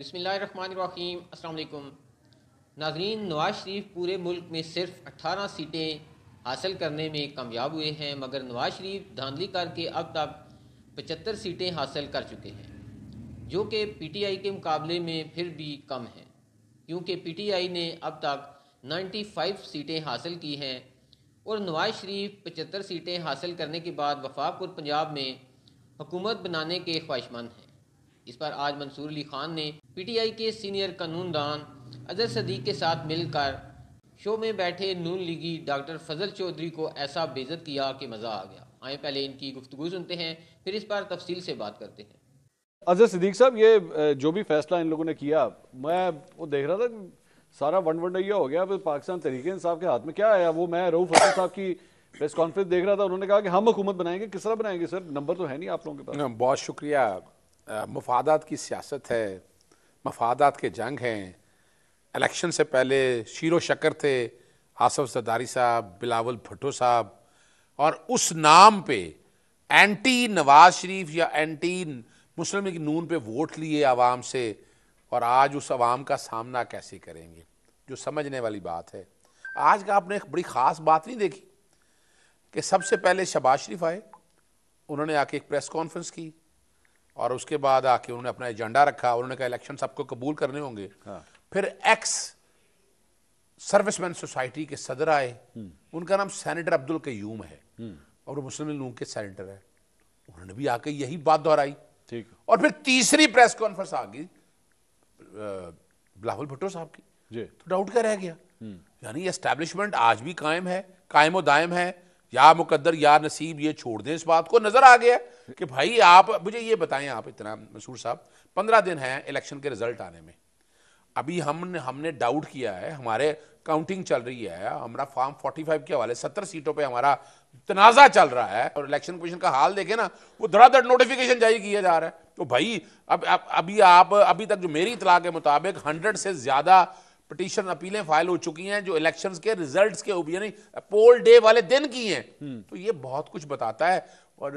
बसमीम् अल्लाम नाजरीन नवाज शरीफ पूरे मुल्क में सिर्फ अट्ठारह सीटें हासिल करने में कामयाब हुए हैं मगर नवाज शरीफ धांधली करके अब तक पचहत्तर सीटें हासिल कर चुके हैं जो कि पी टी आई के मुकाबले में फिर भी कम हैं क्योंकि पी टी आई ने अब तक नाइन्टी फाइव सीटें हासिल की हैं और नवाज शरीफ पचहत्तर सीटें हासिल करने के बाद वफाकपुर पंजाब में हुकूमत बनाने के ख्वाहिशमंद हैं इस पर आज मंसूर अली खान ने पीटीआई के सीनियर कानूनदान अजहर सदीक के साथ मिलकर शो में बैठे नून लीगी डॉक्टर फजल चौधरी को ऐसा बेजत किया कि मजा आ गया आए पहले इनकी गुफ्तु सुनते हैं फिर इस पर तफसील से बात करते हैं अजहर सदीक साहब ये जो भी फैसला इन लोगों ने किया मैं वो देख रहा था सारा वन वन वनडैया हो गया फिर पाकिस्तान तरीके इंसाफ के हाथ में क्या आया वो मैं रऊफ हसन साहब की प्रेस कॉन्फ्रेंस देख रहा था उन्होंने कहा कि हम हुकूमत बनाएंगे किस तरह बनाएंगे सर नंबर तो है नहीं आप लोगों के पास बहुत शुक्रिया मफादात की सियासत है मफादात के जंग हैं इलेक्शन से पहले शीरो शकर थे आसफ सदारी साहब बिलावल भुट्टो साहब और उस नाम पे एंटी नवाज शरीफ या एंटी मुस्लिम लीग नून पे वोट लिए आवाम से और आज उस आवाम का सामना कैसे करेंगे जो समझने वाली बात है आज का आपने एक बड़ी ख़ास बात नहीं देखी कि सबसे पहले शबाज शरीफ आए उन्होंने आके एक प्रेस कॉन्फ्रेंस की और उसके बाद आके उन्होंने अपना एजेंडा रखा उन्होंने कहा इलेक्शन सबको कबूल करने होंगे हाँ। फिर एक्स सर्विसमैन सोसाइटी के सदर आए हम्म। उनका नाम सेनेटर अब्दुल कयूम है हम्म। और वो मुस्लिम लीग के सेनेटर है उन्होंने भी आके यही बात दोहराई ठीक और फिर तीसरी प्रेस कॉन्फ्रेंस आ गई बिलावल भुट्टो साहब की तो डाउट क्या रह गया हम्म। यानी एस्टेब्लिशमेंट आज भी कायम है कायम दायम है या मुकद्दर या नसीब ये छोड़ दें इस बात को नज़र आ गया कि भाई आप मुझे ये बताएं आप इतना मसूर साहब पंद्रह दिन हैं इलेक्शन के रिजल्ट आने में अभी हमने हमने डाउट किया है हमारे काउंटिंग चल रही है हमारा फॉर्म फोर्टी फाइव के हवाले सत्तर सीटों पे हमारा तनाज़ा चल रहा है और इलेक्शन कमीशन का हाल देखे ना वो धड़ाधड़ नोटिफिकेशन जारी किया जा रहा है तो भाई अब अभी आप अभी तक जो मेरी इतला के मुताबिक हंड्रेड से ज़्यादा पटिशन अपीलें फाइल हो चुकी हैं जो इलेक्शंस के रिजल्ट्स के यानी पोल डे वाले दिन की हैं हम्म। तो ये बहुत कुछ बताता है और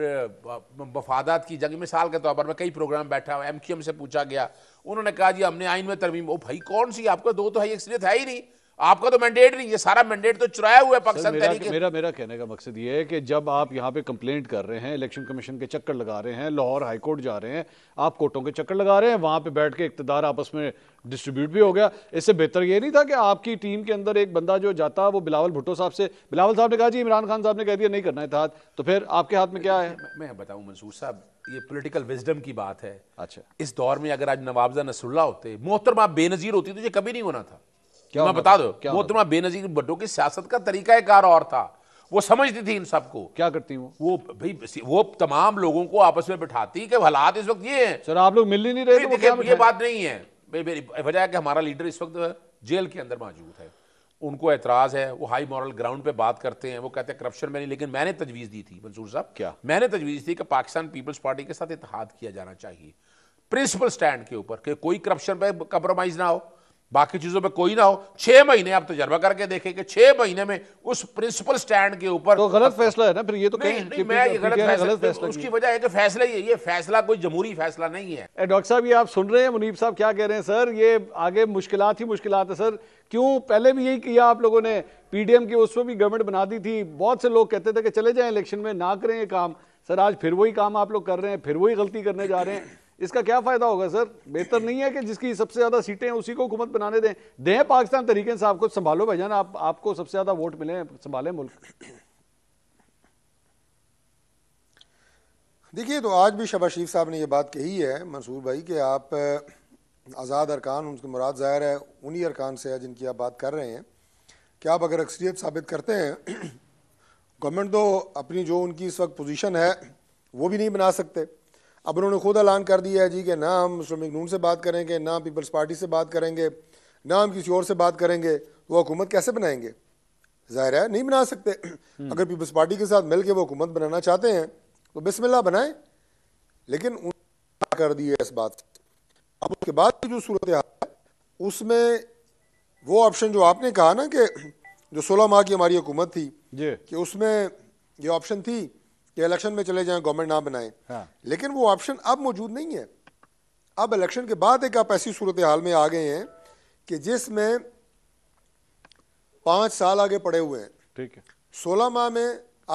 वफादात की जंग मिसाल के तौर पर मैं कई प्रोग्राम बैठा हूँ एम से पूछा गया उन्होंने कहा जी हमने आइन में तरमीम ओ भाई कौन सी आपका दो तो है एक सीरियत है ही नहीं आपका तो मैंडेट नहीं ये सारा मैंडेट तो चुराया हुआ है पाकिस्तान तहरीक मेरा मेरा कहने का मकसद ये है कि जब आप यहाँ पे कंप्लेंट कर रहे हैं इलेक्शन कमीशन के चक्कर लगा रहे हैं लाहौर हाईकोर्ट जा रहे हैं आप कोर्टों के चक्कर लगा रहे हैं वहाँ पे बैठ के इकतदार आपस में डिस्ट्रीब्यूट भी हो गया इससे बेहतर ये नहीं था कि आपकी टीम के अंदर एक बंदा जो जाता वो बिलावल भुट्टो साहब से बिलावल साहब ने कहा जी इमरान खान साहब ने कह दिया नहीं करना था तो फिर आपके हाथ में क्या है मैं बताऊँ मंसूर साहब ये पॉलिटिकल विजडम की बात है अच्छा इस दौर में अगर आज नवाबजा नसुल्ला होते मोहतरमा बेनजीर होती तो ये कभी नहीं होना था क्या मैं बता दो क्या वो तुम्हारा बेनजीर भट्टो की सियासत का तरीका कार और था वो समझती थी इन सबको क्या करती वो वो भाई वो तमाम लोगों को आपस में बिठाती कि हालात इस वक्त ये हैं सर आप लोग मिल ही नहीं रहे तो देखिए ये बात नहीं है वजह कि हमारा लीडर इस वक्त जेल के अंदर मौजूद है उनको एतराज़ है वो हाई मॉरल ग्राउंड पे बात करते हैं वो कहते हैं करप्शन में नहीं लेकिन मैंने तजवीज़ दी थी मंसूर साहब क्या मैंने तजवीज़ दी कि पाकिस्तान पीपल्स पार्टी के साथ इतिहाद किया जाना चाहिए प्रिंसिपल स्टैंड के ऊपर कि कोई करप्शन पे कंप्रोमाइज़ ना हो बाकी चीज़ों में कोई ना हो छः महीने आप तजर्बा करके देखें कि छः महीने में उस प्रिंसिपल स्टैंड के ऊपर तो गलत फैसला है ना फिर ये तो नहीं, नहीं, मैं तो ये गलत फैसला, फैसला उसकी वजह है कि फैसला ही ये फैसला कोई जमहूरी फैसला नहीं है डॉक्टर साहब ये आप सुन रहे हैं मुनीब साहब क्या कह रहे हैं सर ये आगे मुश्किल ही मुश्किल है सर क्यों पहले भी यही किया आप लोगों ने पीडीएम की उसमें भी गवर्नमेंट बना दी थी बहुत से लोग कहते थे कि चले जाए इलेक्शन में ना करें ये काम सर आज फिर वही काम आप लोग कर रहे हैं फिर वही गलती करने जा रहे हैं इसका क्या फायदा होगा सर बेहतर नहीं है कि जिसकी सबसे ज्यादा सीटें हैं उसी को हुकूमत बनाने दें दें पाकिस्तान तरीके से आपको संभालो भाई आप आपको सबसे ज्यादा वोट मिले संभालें मुल्क देखिए तो आज भी शबा शरीफ साहब ने यह बात कही है मंसूर भाई कि आप आज़ाद अरकान उनकी मुराद ज़ाहिर है उन्हीं अरकान से है जिनकी आप बात कर रहे हैं कि आप अगर अक्सरियत साबित करते हैं गवर्नमेंट तो अपनी जो उनकी इस वक्त पोजीशन है वो भी नहीं बना सकते अब उन्होंने खुद ऐलान कर दिया है जी कि ना हम श्रमिक नून से बात करेंगे ना पीपल्स पार्टी से बात करेंगे ना हम किसी और से बात करेंगे तो वो हुकूमत कैसे बनाएंगे ज़ाहिर है नहीं बना सकते हम्म। अगर पीपल्स पार्टी के साथ मिल के वो हुकूमत बनाना चाहते हैं तो बिसमिल्ला बनाए लेकिन उन्होंने कर दिया इस बात से अब उसके बाद जो सूरत हाल है उसमें वो ऑप्शन जो आपने कहा ना कि जो सोलह माह की हमारी हुकूमत थी कि उसमें ये ऑप्शन थी कि इलेक्शन में चले जाएं गवर्नमेंट ना बनाएं हाँ। लेकिन वो ऑप्शन अब मौजूद नहीं है अब इलेक्शन के बाद एक आप ऐसी सूरत हाल में आ गए हैं कि जिसमें पाँच साल आगे पड़े हुए हैं ठीक है सोलह माह में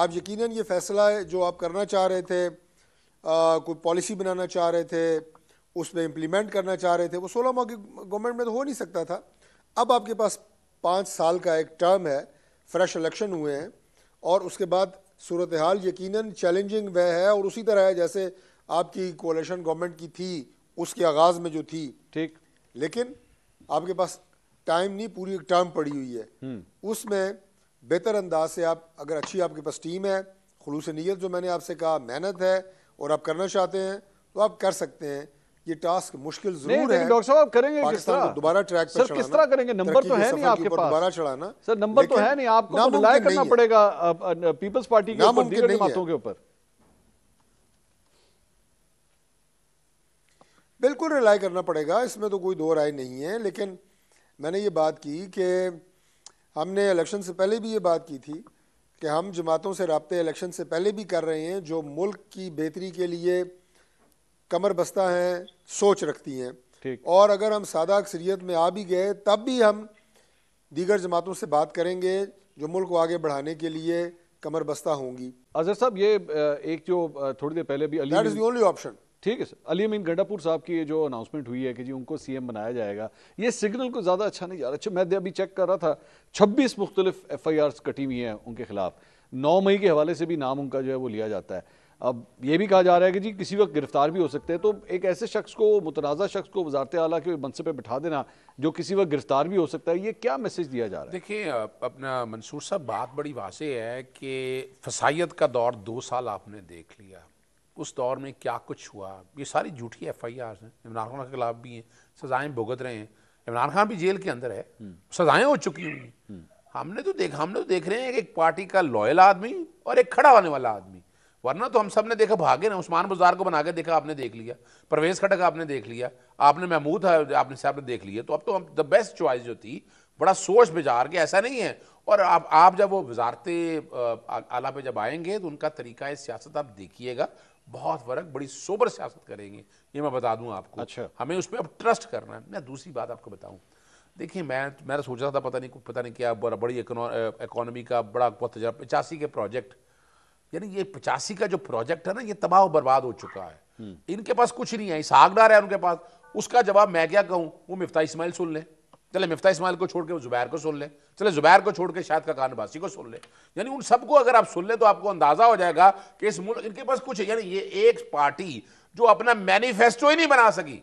आप यकीनन ये फैसला है जो आप करना चाह रहे थे कोई पॉलिसी बनाना चाह रहे थे उसमें इम्प्लीमेंट करना चाह रहे थे वो सोलह माह की गवर्नमेंट में तो हो नहीं सकता था अब आपके पास पाँच साल का एक टर्म है फ्रेश इलेक्शन हुए हैं और उसके बाद सूरत हाल यकीन चैलेंजिंग वह है और उसी तरह है जैसे आपकी कोलेशन गवर्नमेंट की थी उसके आगाज़ में जो थी ठीक लेकिन आपके पास टाइम नहीं पूरी एक टर्म पड़ी हुई है हम्म। उसमें बेहतर अंदाज से आप अगर अच्छी आपके पास टीम है खलूस नीयत जो मैंने आपसे कहा मेहनत है और आप करना चाहते हैं तो आप कर सकते हैं ये टास्क मुश्किल जरूर है डॉक्टर साहब करेंगे किस तरह दोबारा ट्रैक सर किस तरह करेंगे नंबर तो है नहीं आपके पास दोबारा चढ़ाना सर नंबर तो है नहीं आपको रिलाय तो करना पड़ेगा पीपल्स पार्टी के ऊपर दीगर जमातों के ऊपर बिल्कुल रिलाई करना पड़ेगा इसमें तो कोई दो राय नहीं है लेकिन मैंने ये बात की कि हमने इलेक्शन से पहले भी ये बात की थी कि हम जमातों से रबते इलेक्शन से पहले भी कर रहे हैं जो मुल्क की बेहतरी के लिए कमर बस्ता हैं सोच रखती हैं और अगर हम सादा अक्सरियत में आ भी गए तब भी हम दीगर जमातों से बात करेंगे जो मुल्क को आगे बढ़ाने के लिए कमर बस्ता होंगी अजहर साहब ये एक जो थोड़ी देर पहले भी that is the only option ठीक है सर अली अमीन गंडापुर साहब की जो अनाउंसमेंट हुई है कि जी उनको सीएम बनाया जाएगा ये सिग्नल को ज़्यादा अच्छा नहीं जा रहा अच्छा मैं अभी चेक कर रहा था छब्बीस मुख्तलिफ एफ आई आर कटी हुई हैं उनके खिलाफ नौ मई के हवाले से भी नाम उनका जो है वो लिया जाता है अब ये भी कहा जा रहा है कि जी किसी वक्त गिरफ्तार भी हो सकते हैं तो एक ऐसे शख्स को मुतनाज़ा शख्स को वजारत आला के मनसब पर बिठा देना जो किसी वक्त गिरफ्तार भी हो सकता है ये क्या मैसेज दिया जा रहा है देखिए अपना मंसूर साहब बात बड़ी वाजह है कि फसाइत का दौर दो साल आपने देख लिया उस दौर में क्या कुछ हुआ ये सारी झूठी एफ आई आर हैं इमरान खान के खिलाफ भी हैं सजाएं भुगत रहे हैं इमरान खान भी जेल के अंदर है हम्म। सजाएं हो चुकी हुई हैं हम्म। हमने तो देख हमने तो देख रहे हैं कि एक पार्टी का लॉयल आदमी और एक खड़ा होने वाला आदमी वरना तो हम सब ने देखा भागे ना उस्मान बाजार को बना के देखा आपने देख लिया प्रवेश खटक आपने देख लिया आपने महमूद है आपने साहब ने देख लिया तो अब तो हम द बेस्ट चॉइस जो थी बड़ा सोच बिजार के ऐसा नहीं है और आप आप जब वो वजारते आला पे जब आएंगे तो उनका तरीका है सियासत आप देखिएगा बहुत फर्क बड़ी सोबर सियासत करेंगे ये मैं बता दूं आपको अच्छा हमें उस पर अब ट्रस्ट करना है मैं दूसरी बात आपको बताऊं देखिए मैं मैंने सोच रहा था पता नहीं पता नहीं क्या बड़ा बड़ी इकोनॉमी का बड़ा बहुत पचासी के प्रोजेक्ट यानी ये पचासी का जो प्रोजेक्ट है ना ये तबाह बर्बाद हो चुका है इनके पास कुछ नहीं है इसहागडार है उनके पास उसका जवाब मैं क्या कहूँ वो मिफ्ता इसमाइल सुन ले चले मिफ्ता इसमाइल को छोड़ के जुबैर को सुन ले चले जुबैर को छोड़ के शायद का कानबासी को सुन ले यानी उन सबको अगर आप सुन ले तो आपको अंदाजा हो जाएगा कि इस मुल्क इनके पास कुछ यानी ये एक पार्टी जो अपना मैनिफेस्टो ही नहीं बना सकी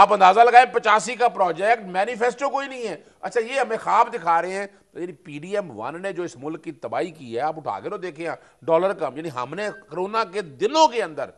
आप अंदाजा लगाए पचासी का प्रोजेक्ट मैनिफेस्टो कोई नहीं है अच्छा ये हमें ख्वाब दिखा रहे हैं तो यानी एम वन ने जो इस मुल्क की तबाही की है आप उठा के ना देखें डॉलर कम यानी हमने कोरोना के दिनों के अंदर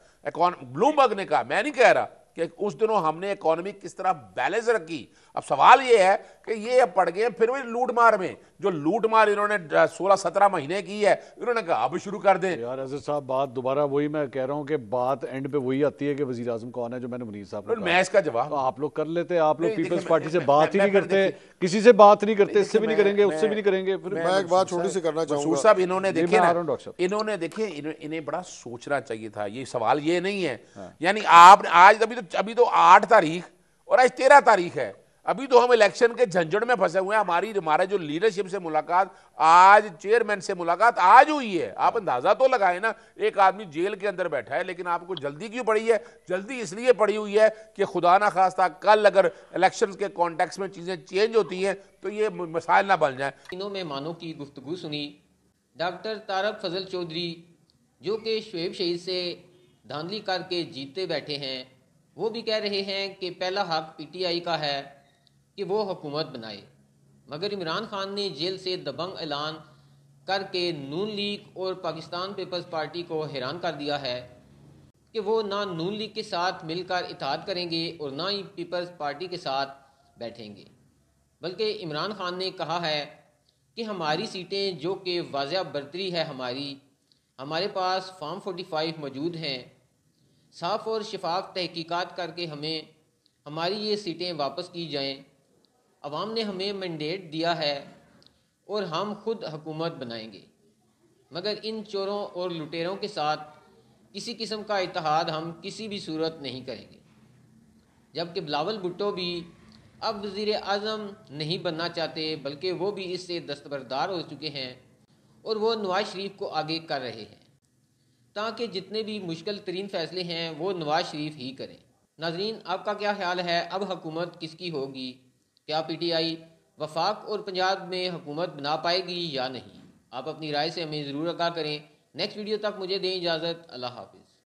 ब्लूमबर्ग ने कहा मैं नहीं कह रहा कि उस दिनों हमने इकोनॉमी किस तरह बैलेंस रखी अब सवाल ये है कि ये अब पड़ गए फिर भी लूट मार में जो लूट मार इन्होंने 16-17 महीने की है इन्होंने कहा अब शुरू कर दें यार अजय साहब बात दोबारा वही मैं कह रहा हूँ कि बात एंड पे वही आती है कि वजी अजम कौन है जो मैंने मुनीर साहब मैं इसका जवाब तो आप लोग कर लेते आप लोग पीपल्स पार्टी से बात ही नहीं करते किसी से बात नहीं करते इससे भी नहीं करेंगे उससे भी नहीं करेंगे फिर मैं एक बात छोटी सी करना चाहूँगा साहब इन्होंने देखे इन्होंने देखे इन्हें बड़ा सोचना चाहिए था ये सवाल ये नहीं है हाँ। यानी आप आज अभी तो अभी तो आठ तारीख और आज तेरह तारीख है अभी तो हम इलेक्शन के झंझट में फंसे हुए हैं हमारी हमारे जो लीडरशिप से मुलाकात आज चेयरमैन से मुलाकात आज हुई है आप अंदाजा तो लगाए ना एक आदमी जेल के अंदर बैठा है लेकिन आपको जल्दी क्यों पड़ी है जल्दी इसलिए पड़ी हुई है कि खुदा ना खास्ता कल अगर इलेक्शन के कॉन्टेक्स में चीज़ें चेंज होती हैं तो ये मसाइल ना बन जाए इनों मेहमानों की गुफ्तु सुनी डॉक्टर तारक फजल चौधरी जो कि शुएब शहीद से धांधली करके जीते बैठे हैं वो भी कह रहे हैं कि पहला हक पीटीआई का है कि वो हुकूमत बनाए मगर इमरान खान ने जेल से दबंग ऐलान करके नून लीग और पाकिस्तान पीपल्स पार्टी को हैरान कर दिया है कि वो ना नून लीग के साथ मिलकर इतिहाद करेंगे और ना ही पीपल्स पार्टी के साथ बैठेंगे बल्कि इमरान खान ने कहा है कि हमारी सीटें जो कि वाजह बरतरी है हमारी हमारे पास फोर्टी 45 मौजूद हैं साफ़ और शफाफ तहकीकात करके हमें हमारी ये सीटें वापस की जाएं आवाम ने हमें मैंडेट दिया है और हम खुद हकूमत बनाएंगे मगर इन चोरों और लुटेरों के साथ किसी किस्म का इतिहाद हम किसी भी सूरत नहीं करेंगे जबकि बिलावल भुट्टो भी अब वज़ी अजम नहीं बनना चाहते बल्कि वो भी इससे दस्तबरदार हो चुके हैं और वो नवाज शरीफ को आगे कर रहे हैं ताकि जितने भी मुश्किल तरीन फैसले हैं वो नवाज शरीफ ही करें नाजरीन आपका क्या ख्याल है अब हुकूमत किसकी होगी क्या पी टी आई वफाक और पंजाब में हुकूमत बना पाएगी या नहीं आप अपनी राय से हमें ज़रूर आगा करें नेक्स्ट वीडियो तक मुझे दें इजाज़त अल्लाह हाफिज़